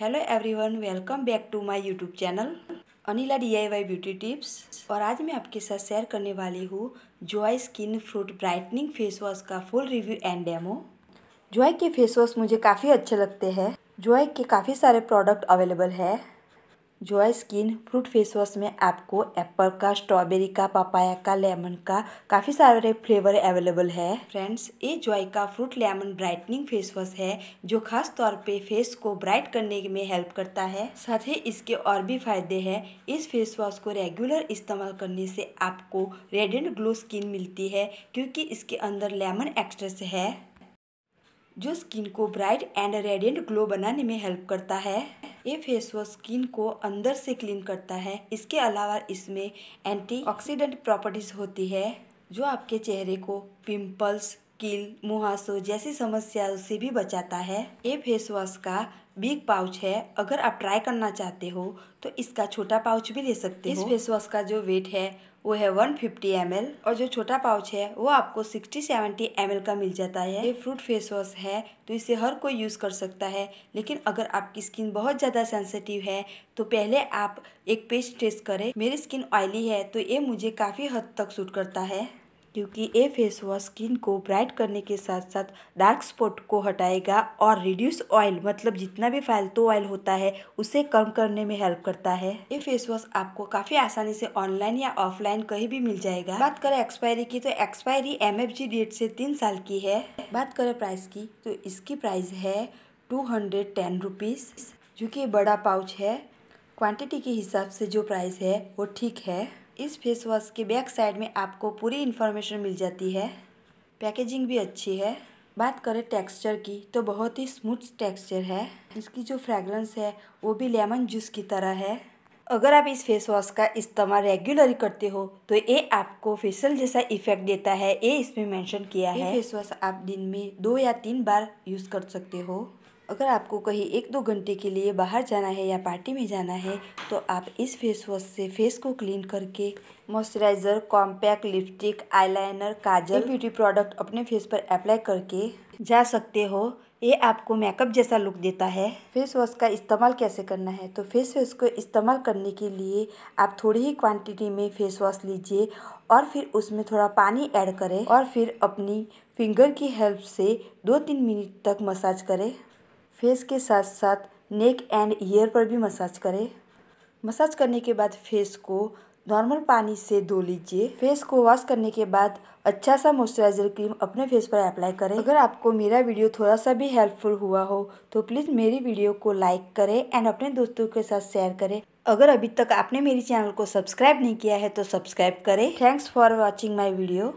hello everyone welcome back to my YouTube channel Anila DIY beauty tips और आज मैं आपके साथ शेयर करने वाली हूँ Joy skin fruit brightening face wash का full review and demo Joy के फेस वॉश मुझे काफ़ी अच्छे लगते हैं जॉय के काफ़ी सारे प्रोडक्ट अवेलेबल है Joy skin fruit face wash में आपको एप्पल का स्ट्रॉबेरी का पपाया का लेमन का काफ़ी सारे फ्लेवर अवेलेबल है फ्रेंड्स ये जॉय का fruit lemon brightening face wash है जो खास तौर पे फेस को ब्राइट करने में हेल्प करता है साथ ही इसके और भी फायदे हैं इस फेस वॉश को रेगुलर इस्तेमाल करने से आपको रेड एंड ग्लो स्किन मिलती है क्योंकि इसके अंदर लेमन एक्सट्रेस है जो स्किन को ब्राइट एंड रेडियंट ग्लो बनाने में हेल्प करता है ये फेस वॉश स्किन को अंदर से क्लीन करता है इसके अलावा इसमें एंटी ऑक्सीडेंट प्रॉपर्टीज़ होती है जो आपके चेहरे को पिंपल्स कील मुहासो जैसी समस्याओं से भी बचाता है ये फेस वॉश का बिग पाउच है अगर आप ट्राई करना चाहते हो तो इसका छोटा पाउच भी ले सकते हो इस फेस वॉश का जो वेट है वो है वन फिफ्टी एम और जो छोटा पाउच है वो आपको सिक्सटी सेवेंटी एम का मिल जाता है ये फ्रूट फेस वॉश है तो इसे हर कोई यूज़ कर सकता है लेकिन अगर आपकी स्किन बहुत ज़्यादा सेंसिटिव है तो पहले आप एक पेस्ट टेस्ट करें मेरी स्किन ऑयली है तो ये मुझे काफ़ी हद तक सूट करता है क्योंकि ये फेस वॉश स्किन को ब्राइट करने के साथ साथ डार्क स्पॉट को हटाएगा और रिड्यूस ऑयल मतलब जितना भी फालतू ऑयल होता है उसे कम करने में हेल्प करता है ये फेस वॉश आपको काफ़ी आसानी से ऑनलाइन या ऑफलाइन कहीं भी मिल जाएगा बात करें एक्सपायरी की तो एक्सपायरी एम डेट से तीन साल की है बात करें प्राइस की तो इसकी प्राइस है टू हंड्रेड टेन रुपीज़ जो कि बड़ा पाउच है क्वांटिटी के हिसाब से जो प्राइस है वो ठीक है इस फेस वॉश के बैक साइड में आपको पूरी इन्फॉर्मेशन मिल जाती है पैकेजिंग भी अच्छी है बात करें टेक्सचर की तो बहुत ही स्मूथ टेक्सचर है इसकी जो फ्रेगरेंस है वो भी लेमन जूस की तरह है अगर आप इस फेस वॉश का इस्तेमाल रेगुलर करते हो तो ये आपको फेशियल जैसा इफेक्ट देता है ये इसमें मेंशन किया है फेस वॉश आप दिन में दो या तीन बार यूज़ कर सकते हो अगर आपको कहीं एक दो घंटे के लिए बाहर जाना है या पार्टी में जाना है तो आप इस फेस वॉश से फेस को क्लीन करके moisturiser compact lipstick eyeliner kajal beauty product अपने फेस पर अप्लाई करके जा सकते हो ये आपको मेकअप जैसा लुक देता है फेस वॉश का इस्तेमाल कैसे करना है तो फेस वॉश को इस्तेमाल करने के लिए आप थोड़ी ही क्वांटिटी में फेस वॉश लीजिए और फिर उसमें थोड़ा पानी ऐड करें और फिर अपनी फिंगर की हेल्प से दो तीन मिनट तक मसाज करें फेस के साथ साथ नेक एंड ईयर पर भी मसाज करें मसाज करने के बाद फेस को नॉर्मल पानी से धो लीजिए फेस को वॉश करने के बाद अच्छा सा मॉइस्चराइजर क्रीम अपने फेस पर अप्लाई करें अगर आपको मेरा वीडियो थोड़ा सा भी हेल्पफुल हुआ हो तो प्लीज़ मेरी वीडियो को लाइक करें एंड अपने दोस्तों के साथ शेयर करें अगर अभी तक आपने मेरी चैनल को सब्सक्राइब नहीं किया है तो सब्सक्राइब करें thanks for watching my video